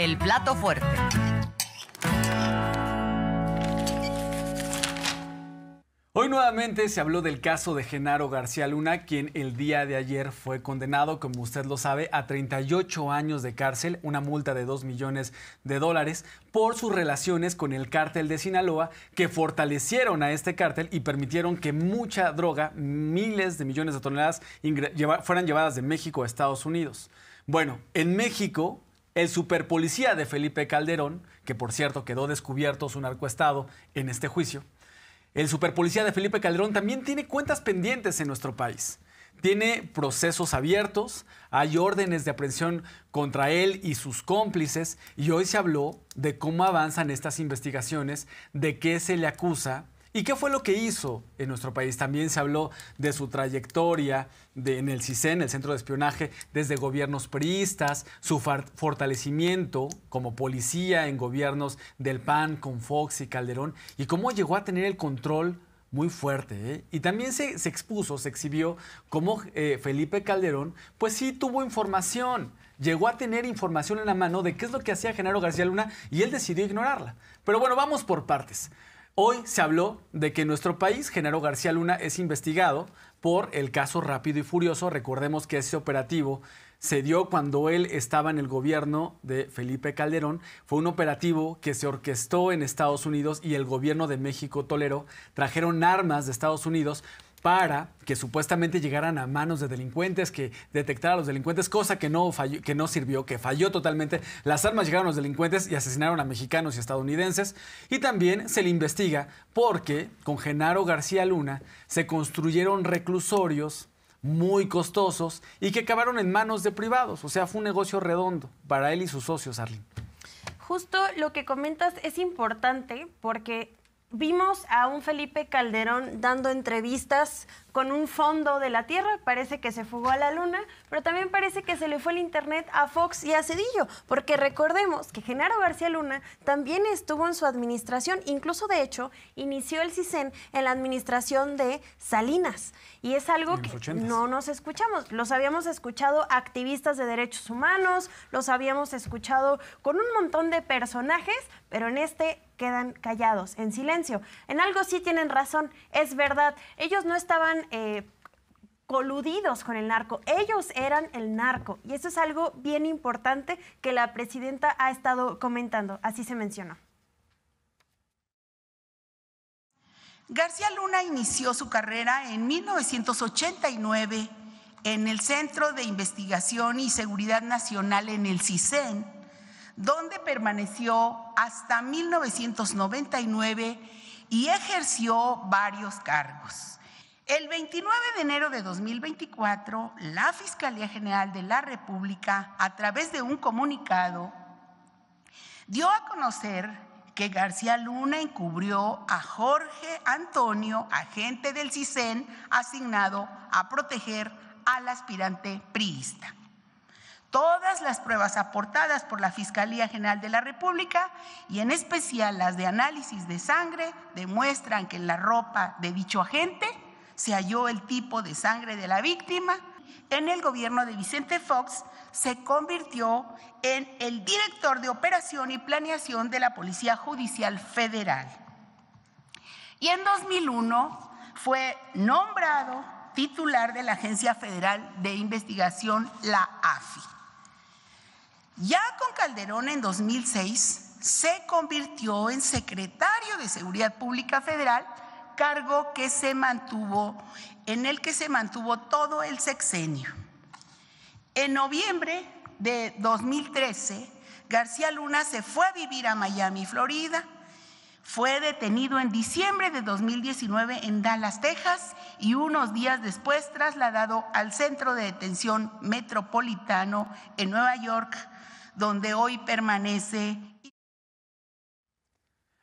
el plato fuerte. Hoy nuevamente se habló del caso de Genaro García Luna, quien el día de ayer fue condenado, como usted lo sabe, a 38 años de cárcel, una multa de 2 millones de dólares, por sus relaciones con el cártel de Sinaloa, que fortalecieron a este cártel y permitieron que mucha droga, miles de millones de toneladas, fueran llevadas de México a Estados Unidos. Bueno, en México el superpolicía de Felipe Calderón, que por cierto quedó descubierto su narcoestado en este juicio, el superpolicía de Felipe Calderón también tiene cuentas pendientes en nuestro país. Tiene procesos abiertos, hay órdenes de aprehensión contra él y sus cómplices, y hoy se habló de cómo avanzan estas investigaciones, de qué se le acusa ¿Y qué fue lo que hizo en nuestro país? También se habló de su trayectoria en el CISEN, el Centro de Espionaje, desde gobiernos priistas, su fortalecimiento como policía en gobiernos del PAN con Fox y Calderón, y cómo llegó a tener el control muy fuerte. ¿eh? Y también se, expuso, se exhibió cómo eh, Felipe Calderón, pues sí tuvo información llegó a tener información en la mano de qué es lo que hacía Genaro García Luna y él decidió ignorarla. Pero bueno, vamos por partes. Hoy se habló de que nuestro país Genaro García Luna es investigado por el caso Rápido y Furioso. Recordemos que ese operativo se dio cuando él estaba en el gobierno de Felipe Calderón. Fue un operativo que se orquestó en Estados Unidos y el gobierno de México Tolero Trajeron armas de Estados Unidos para que supuestamente llegaran a manos de delincuentes, que detectara a los delincuentes, cosa que no, que no sirvió, que falló totalmente. Las armas llegaron a los delincuentes y asesinaron a mexicanos y estadounidenses. Y también se le investiga porque con Genaro García Luna se construyeron reclusorios muy costosos y que acabaron en manos de privados. O sea, fue un negocio redondo para él y sus socios, Arlene. Justo lo que comentas es importante porque Vimos a un Felipe Calderón dando entrevistas con un fondo de la Tierra, parece que se fugó a la Luna, pero también parece que se le fue el Internet a Fox y a Cedillo, porque recordemos que Genaro García Luna también estuvo en su administración, incluso de hecho inició el CISEN en la administración de Salinas, y es algo que no nos escuchamos, los habíamos escuchado activistas de derechos humanos, los habíamos escuchado con un montón de personajes, pero en este quedan callados, en silencio. En algo sí tienen razón, es verdad. Ellos no estaban... Eh, coludidos con el narco. Ellos eran el narco. Y eso es algo bien importante que la presidenta ha estado comentando. Así se mencionó. García Luna inició su carrera en 1989 en el Centro de Investigación y Seguridad Nacional en el CISEN donde permaneció hasta 1999 y ejerció varios cargos. El 29 de enero de 2024, la Fiscalía General de la República, a través de un comunicado, dio a conocer que García Luna encubrió a Jorge Antonio, agente del CISEN, asignado a proteger al aspirante priista todas las pruebas aportadas por la Fiscalía General de la República y en especial las de análisis de sangre demuestran que en la ropa de dicho agente se halló el tipo de sangre de la víctima. En el gobierno de Vicente Fox se convirtió en el director de operación y planeación de la Policía Judicial Federal. Y en 2001 fue nombrado titular de la Agencia Federal de Investigación, la AFI. Ya con Calderón en 2006 se convirtió en secretario de Seguridad Pública Federal, cargo que se mantuvo en el que se mantuvo todo el sexenio. En noviembre de 2013, García Luna se fue a vivir a Miami, Florida. Fue detenido en diciembre de 2019 en Dallas, Texas, y unos días después trasladado al Centro de Detención Metropolitano en Nueva York donde hoy permanece.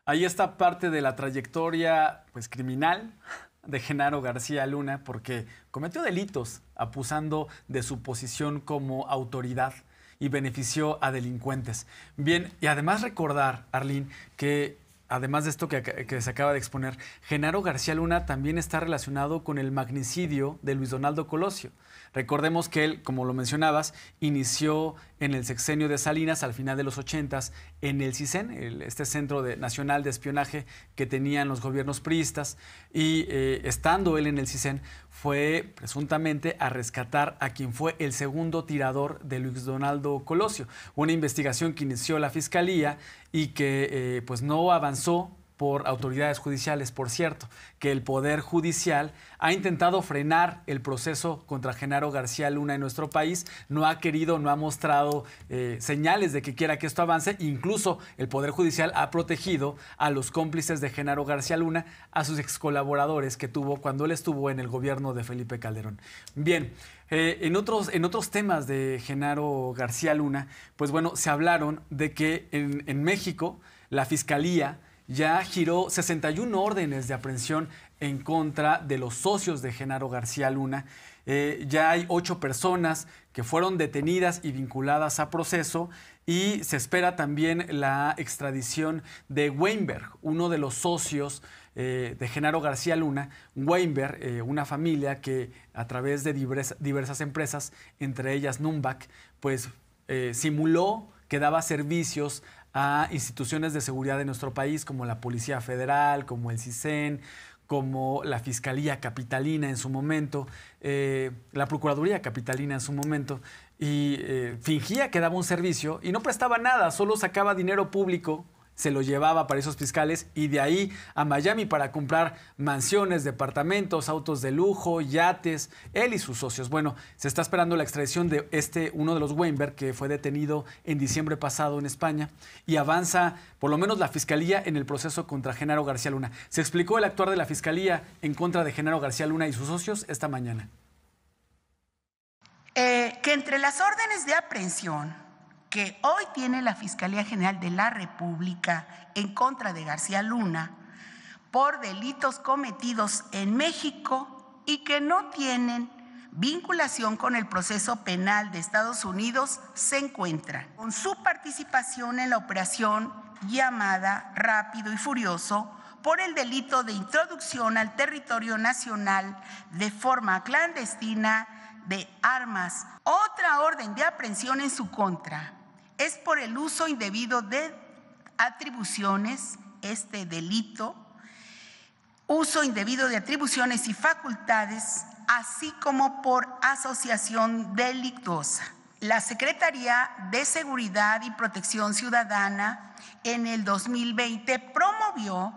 Ahí está parte de la trayectoria pues, criminal de Genaro García Luna, porque cometió delitos abusando de su posición como autoridad y benefició a delincuentes. Bien, y además recordar, Arlín, que además de esto que, se acaba de exponer, Genaro García Luna también está relacionado con el magnicidio de Luis Donaldo Colosio. Recordemos que él, como lo mencionabas, inició en el sexenio de Salinas al final de los 80 en el CISEN, este centro nacional de espionaje que tenían los gobiernos priistas, y eh, estando él en el CISEN fue presuntamente a rescatar a quien fue el segundo tirador de Luis Donaldo Colosio, una investigación que inició la Fiscalía y que eh, pues no avanzó por autoridades judiciales, por cierto, que el Poder Judicial ha intentado frenar el proceso contra Genaro García Luna en nuestro país, no ha querido, no ha mostrado eh, señales de que quiera que esto avance, incluso el Poder Judicial ha protegido a los cómplices de Genaro García Luna, a sus ex colaboradores que tuvo cuando él estuvo en el gobierno de Felipe Calderón. Bien, eh, en, otros, en otros temas de Genaro García Luna, pues bueno, se hablaron de que en, en México la Fiscalía, ya giró 61 órdenes de aprehensión en contra de los socios de Genaro García Luna. Eh, ya hay ocho personas que fueron detenidas y vinculadas a proceso y se espera también la extradición de Weinberg, uno de los socios eh, de Genaro García Luna. Weinberg, eh, una familia que a través de diversas empresas, entre ellas Numbac, pues simuló que daba servicios a instituciones de seguridad de nuestro país como la Policía Federal, como el CISEN, como la Fiscalía Capitalina en su momento, eh, la Procuraduría Capitalina en su momento, y eh, fingía que daba un servicio y no prestaba nada, solo sacaba dinero público se lo llevaba para esos fiscales y de ahí a Miami para comprar mansiones, departamentos, autos de lujo, yates, él y sus socios. Bueno, se está esperando la extradición de este, uno de los Weinberg, que fue detenido en diciembre pasado en España, y avanza por lo menos la fiscalía en el proceso contra Genaro García Luna. Se explicó el actuar de la fiscalía en contra de Genaro García Luna y sus socios esta mañana. Eh, que entre las órdenes de aprehensión que hoy tiene la Fiscalía General de la República en contra de García Luna por delitos cometidos en México y que no tienen vinculación con el proceso penal de Estados Unidos se encuentra con su participación en la operación llamada Rápido y Furioso por el delito de introducción al territorio nacional de forma clandestina de armas. Otra orden de aprehensión en su contra es por el uso indebido de atribuciones, este delito, uso indebido de atribuciones y facultades, así como por asociación delictuosa. La Secretaría de Seguridad y Protección Ciudadana en el 2020 promovió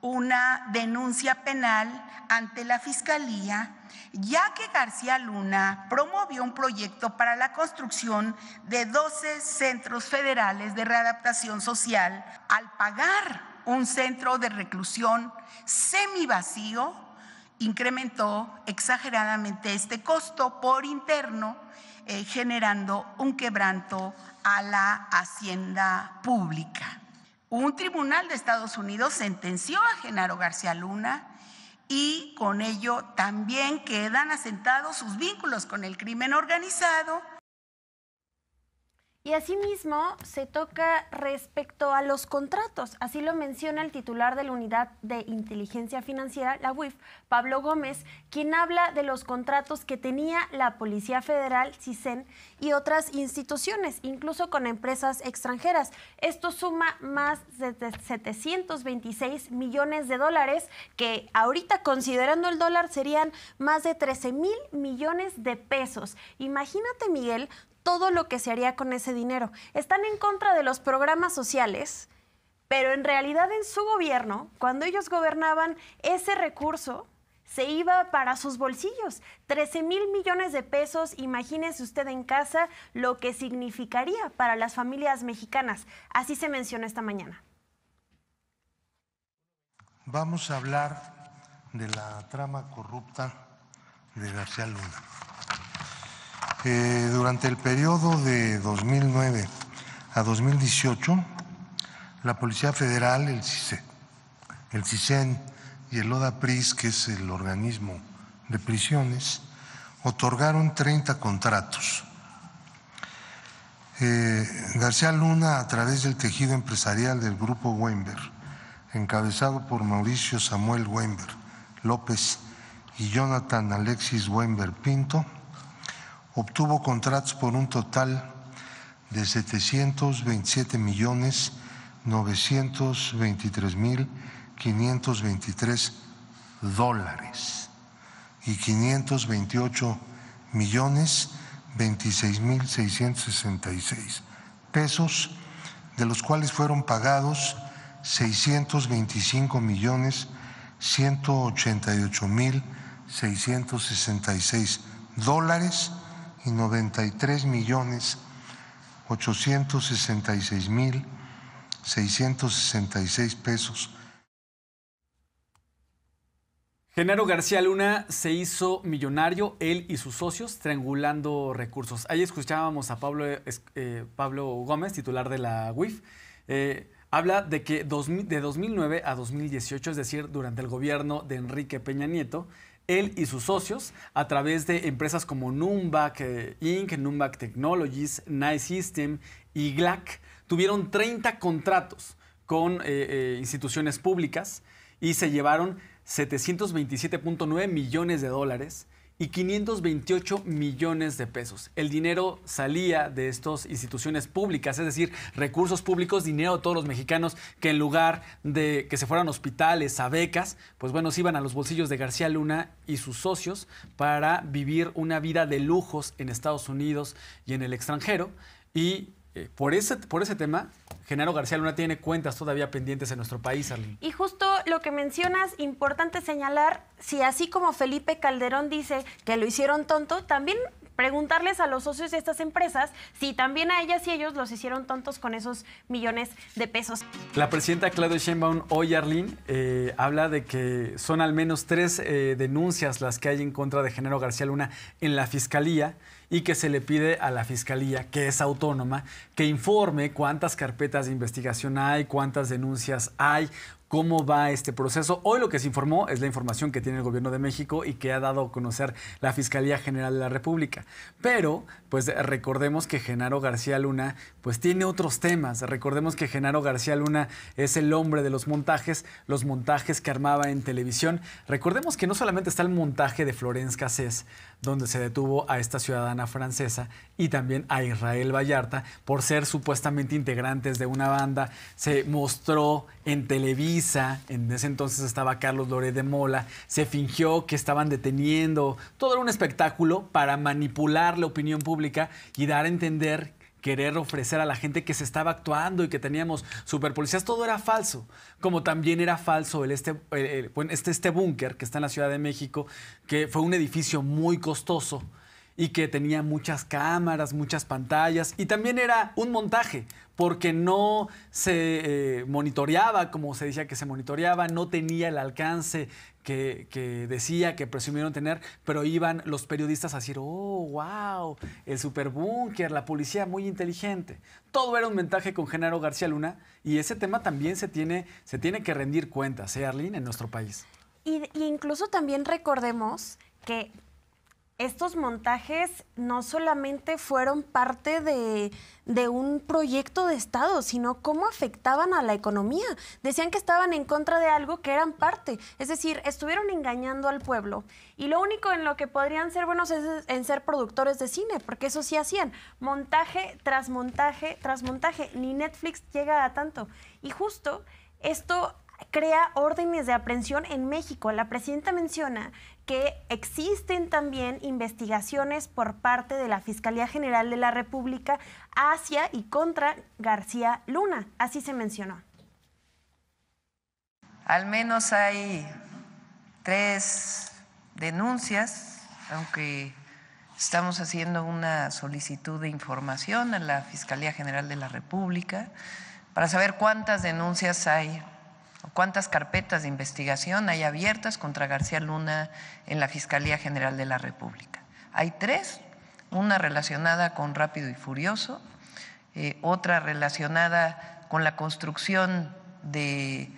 una denuncia penal ante la Fiscalía ya que García Luna promovió un proyecto para la construcción de 12 centros federales de readaptación social al pagar un centro de reclusión semivacío, incrementó exageradamente este costo por interno, eh, generando un quebranto a la hacienda pública. Un tribunal de Estados Unidos sentenció a Genaro García Luna y con ello también quedan asentados sus vínculos con el crimen organizado y asimismo se toca respecto a los contratos. Así lo menciona el titular de la Unidad de Inteligencia Financiera, la UIF, Pablo Gómez, quien habla de los contratos que tenía la Policía Federal, CISEN y otras instituciones, incluso con empresas extranjeras. Esto suma más de 726 millones de dólares, que ahorita considerando el dólar serían más de 13 mil millones de pesos. Imagínate, Miguel, todo lo que se haría con ese dinero. Están en contra de los programas sociales, pero en realidad en su gobierno, cuando ellos gobernaban, ese recurso se iba para sus bolsillos. 13 mil millones de pesos, imagínese usted en casa lo que significaría para las familias mexicanas. Así se menciona esta mañana. Vamos a hablar de la trama corrupta de García Luna. Eh, durante el periodo de 2009 a 2018, la Policía Federal, el CISEN, el e y el ODAPRIS, que es el organismo de prisiones, otorgaron 30 contratos. Eh, García Luna, a través del tejido empresarial del grupo Weinberg, encabezado por Mauricio Samuel Weinberg López y Jonathan Alexis Weinberg Pinto, obtuvo contratos por un total de 727 millones 923 mil 523 dólares y 528 millones 26 mil 666 pesos, de los cuales fueron pagados 625 millones 188 mil 666 dólares y 93 millones 866 mil 666 pesos. Genaro García Luna se hizo millonario, él y sus socios, triangulando recursos. Ahí escuchábamos a Pablo, eh, Pablo Gómez, titular de la UIF. Eh, habla de que de 2009 a 2018, es decir, durante el gobierno de Enrique Peña Nieto, él y sus socios a través de empresas como Numbac eh, Inc., Numbac Technologies, Nice System y GLAC, tuvieron 30 contratos con eh, eh, instituciones públicas y se llevaron 727.9 millones de dólares y 528 millones de pesos. El dinero salía de estas instituciones públicas, es decir, recursos públicos, dinero de todos los mexicanos que en lugar de que se fueran a hospitales, a becas, pues bueno, se iban a los bolsillos de García Luna y sus socios para vivir una vida de lujos en Estados Unidos y en el extranjero y eh, por, ese, por ese tema, Genaro García Luna tiene cuentas todavía pendientes en nuestro país, Arlene. Y justo lo que mencionas, importante señalar, si así como Felipe Calderón dice que lo hicieron tonto, también preguntarles a los socios de estas empresas si también a ellas y ellos los hicieron tontos con esos millones de pesos. La presidenta Claudia Sheinbaum hoy, Arlene, eh, habla de que son al menos tres eh, denuncias las que hay en contra de Genaro García Luna en la Fiscalía y que se le pide a la Fiscalía, que es autónoma, que informe cuántas carpetas de investigación hay, cuántas denuncias hay, cómo va este proceso. Hoy lo que se informó es la información que tiene el gobierno de México y que ha dado a conocer la Fiscalía General de la República. Pero, pues recordemos que Genaro García Luna, pues tiene otros temas. Recordemos que Genaro García Luna es el hombre de los montajes, los montajes que armaba en televisión. Recordemos que no solamente está el montaje de Florence Cassés, donde se detuvo a esta ciudadana francesa y también a Israel Vallarta por ser supuestamente integrantes de una banda. Se mostró en Televisa, en ese entonces estaba Carlos Loret de Mola, se fingió que estaban deteniendo, todo era un espectáculo para manipular la opinión pública y dar a entender querer ofrecer a la gente que se estaba actuando y que teníamos superpolicías, todo era falso. Como también era falso el este, este, este búnker que está en la Ciudad de México, que fue un edificio muy costoso y que tenía muchas cámaras, muchas pantallas y también era un montaje porque no se eh, monitoreaba como se decía que se monitoreaba, no tenía el alcance que, decía, que presumieron tener, pero iban los periodistas a decir, oh, wow, el superbúnker, la policía muy inteligente. Todo era un montaje con Genaro García Luna y ese tema también se tiene, se tiene que rendir cuentas, ¿eh, Arlene, en nuestro país. y incluso también recordemos que estos montajes no solamente fueron parte de, un proyecto de Estado, sino cómo afectaban a la economía. Decían que estaban en contra de algo que eran parte, es decir, estuvieron engañando al pueblo. Y lo único en lo que podrían ser buenos es en ser productores de cine, porque eso sí hacían, montaje tras montaje tras montaje, ni Netflix llega a tanto. Y justo esto crea órdenes de aprehensión en México. La presidenta menciona que existen también investigaciones por parte de la Fiscalía General de la República hacia y contra García Luna. Así se mencionó. Al menos hay tres denuncias, aunque estamos haciendo una solicitud de información a la Fiscalía General de la República para saber cuántas denuncias hay cuántas carpetas de investigación hay abiertas contra García Luna en la Fiscalía General de la República. Hay tres, una relacionada con Rápido y Furioso, eh, otra relacionada con la construcción de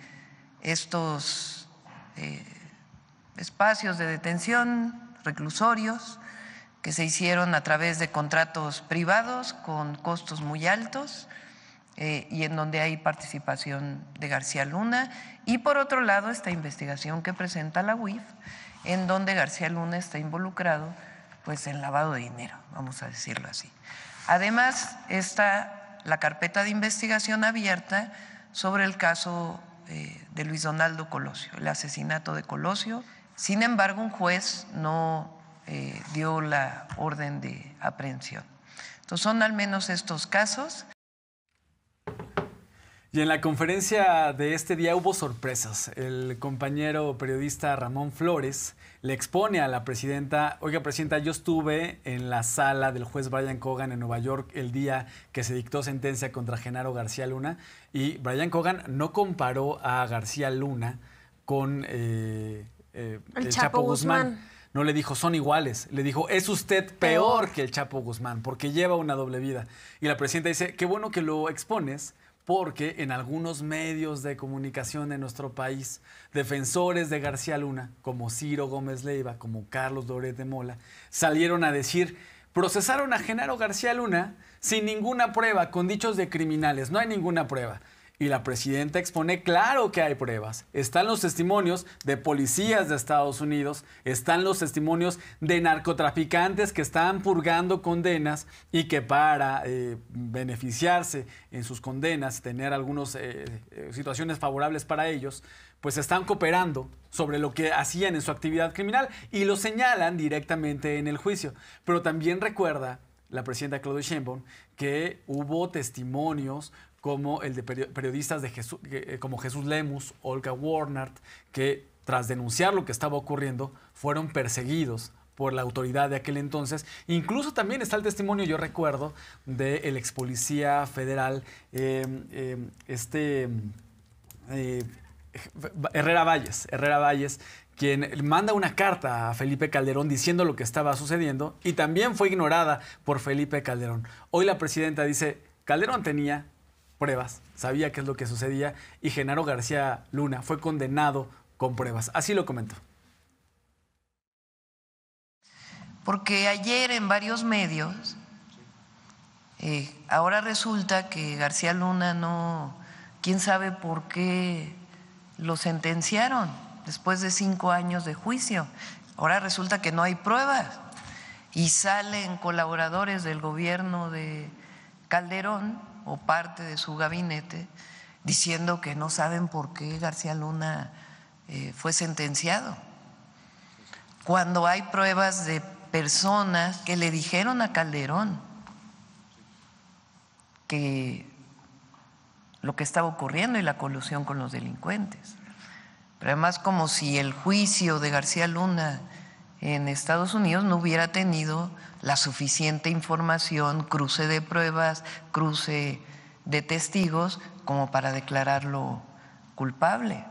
estos eh, espacios de detención, reclusorios, que se hicieron a través de contratos privados con costos muy altos eh, y en donde hay participación de García Luna. Y por otro lado, esta investigación que presenta la UIF, en donde García Luna está involucrado pues, en lavado de dinero, vamos a decirlo así. Además, está la carpeta de investigación abierta sobre el caso eh, de Luis Donaldo Colosio, el asesinato de Colosio. Sin embargo, un juez no eh, dio la orden de aprehensión. Entonces, son al menos estos casos. Y en la conferencia de este día hubo sorpresas. El compañero periodista Ramón Flores le expone a la presidenta, oiga presidenta, yo estuve en la sala del juez Brian Cogan en Nueva York el día que se dictó sentencia contra Genaro García Luna y Brian Cogan no comparó a García Luna con eh, eh, el, Chapo, Guzmán. No le dijo, son iguales. Le dijo, es usted peor que el Chapo Guzmán, porque lleva una doble vida. Y la presidenta dice, qué bueno que lo expones, porque en algunos medios de comunicación de nuestro país, defensores de García Luna, como Ciro Gómez Leiva, como Carlos Doret de Mola, salieron a decir, procesaron a Genaro García Luna sin ninguna prueba, con dichos de criminales, no hay ninguna prueba. Y la presidenta expone claro que hay pruebas. Están los testimonios de policías de Estados Unidos, están los testimonios de narcotraficantes que están purgando condenas y que para eh, beneficiarse en sus condenas, tener algunas eh, eh, situaciones favorables para ellos, pues están cooperando sobre lo que hacían en su actividad criminal y lo señalan directamente en el juicio. Pero también recuerda la presidenta Claudia Sheinbaum que hubo testimonios como el de periodistas de eh, como Jesús Lemus, Olga Warnard, que tras denunciar lo que estaba ocurriendo, fueron perseguidos por la autoridad de aquel entonces. Incluso también está el testimonio, yo recuerdo, del de ex policía federal, em, em, este eh, Herrera Valles, Herrera Valles, quien manda una carta a Felipe Calderón diciendo lo que estaba sucediendo y también fue ignorada por Felipe Calderón. Hoy la presidenta dice, Calderón tenía pruebas, sabía qué es lo que sucedía y Genaro García Luna fue condenado con pruebas. Así lo comentó. Porque ayer en varios medios, eh, ahora resulta que García Luna no, quién sabe por qué lo sentenciaron después de cinco años de juicio. Ahora resulta que no hay pruebas y salen colaboradores del gobierno de Calderón o parte de su gabinete diciendo que no saben por qué García Luna eh, fue sentenciado. Cuando hay pruebas de personas que le dijeron a Calderón que lo que estaba ocurriendo y la colusión con los delincuentes. Pero además como si el juicio de García Luna en Estados Unidos no hubiera tenido la suficiente información, cruce de pruebas, cruce de testigos, como para declararlo culpable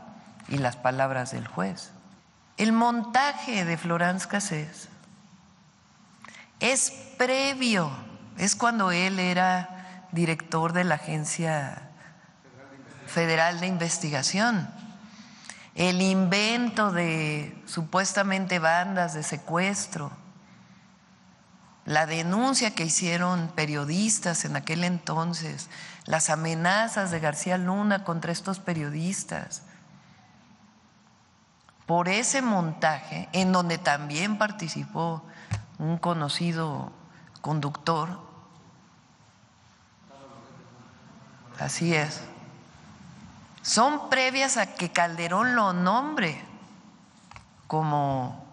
y las palabras del juez. El montaje de Florán Cassés es previo, es cuando él era director de la Agencia Federal de Investigación el invento de supuestamente bandas de secuestro, la denuncia que hicieron periodistas en aquel entonces, las amenazas de García Luna contra estos periodistas, por ese montaje en donde también participó un conocido conductor, así es son previas a que Calderón lo nombre como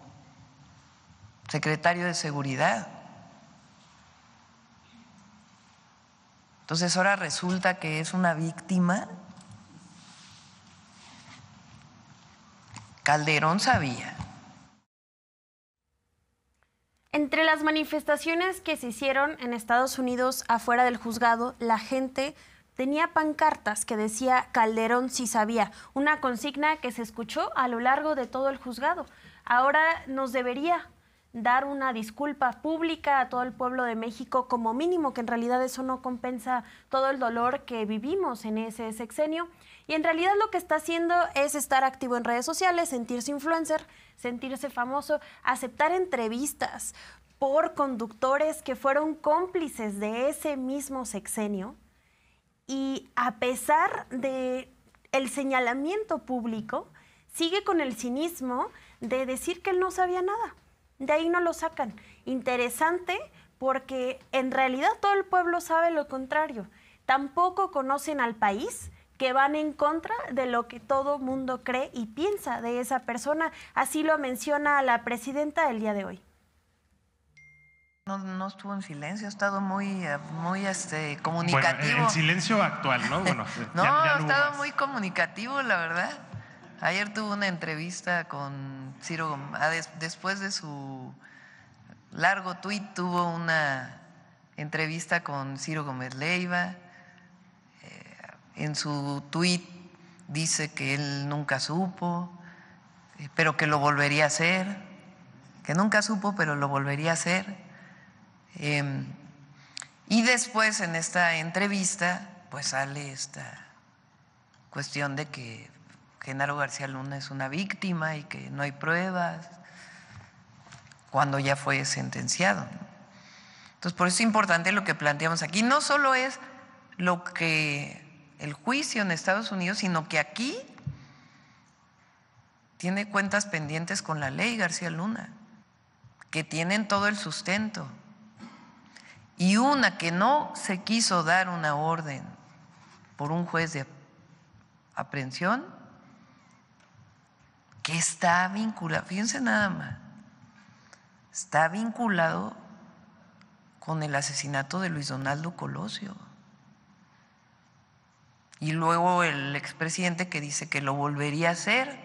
secretario de Seguridad. Entonces ahora resulta que es una víctima. Calderón sabía. Entre las manifestaciones que se hicieron en Estados Unidos afuera del juzgado, la gente tenía pancartas que decía Calderón sí sabía, una consigna que se escuchó a lo largo de todo el juzgado. Ahora nos debería dar una disculpa pública a todo el pueblo de México como mínimo, que en realidad eso no compensa todo el dolor que vivimos en ese sexenio. Y en realidad lo que está haciendo es estar activo en redes sociales, sentirse influencer, sentirse famoso, aceptar entrevistas por conductores que fueron cómplices de ese mismo sexenio y a pesar de el señalamiento público, sigue con el cinismo de decir que él no sabía nada. De ahí no lo sacan. Interesante porque en realidad todo el pueblo sabe lo contrario. Tampoco conocen al país que van en contra de lo que todo mundo cree y piensa de esa persona. Así lo menciona la presidenta el día de hoy. No, no, estuvo en silencio, ha estado muy, eh, muy este, comunicativo. Bueno, en silencio actual, ¿no? no, ha estado muy comunicativo, la verdad. Ayer tuvo una entrevista con Ciro, Gómez. Ah, después de su largo tuit, tuvo una entrevista con Ciro Gómez Leiva. Eh, en su tuit dice que él nunca supo, eh, pero que lo volvería a hacer, que nunca supo, pero lo volvería a hacer Em, y después en esta entrevista, pues sale esta cuestión de que Genaro García Luna es una víctima y que no hay pruebas cuando ya fue sentenciado. Entonces, por eso es importante lo que planteamos aquí. No solo es lo que el juicio en Estados Unidos, sino que aquí tiene cuentas pendientes con la ley García Luna, que tienen todo el sustento y una que no se quiso dar una orden por un juez de aprehensión que está vinculado, fíjense nada más, está vinculado con el asesinato de Luis Donaldo Colosio. Y luego el expresidente que dice que lo volvería a hacer.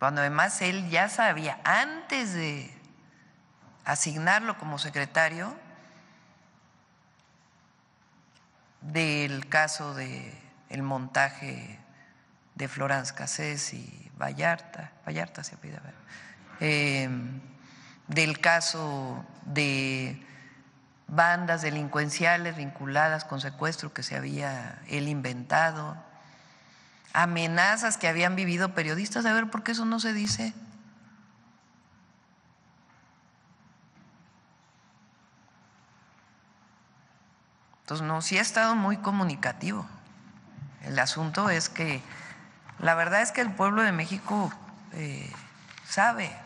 cuando además él ya sabía, antes de asignarlo como secretario, del caso de el montaje de Florence Cassés y Vallarta, Vallarta se pide, eh, em, del caso de bandas delincuenciales vinculadas con secuestro que se había él inventado, amenazas que habían vivido periodistas. A ver, ¿por qué eso no se dice? Entonces, no, sí ha estado muy comunicativo. El asunto es que la verdad es que el pueblo de México eh, sabe.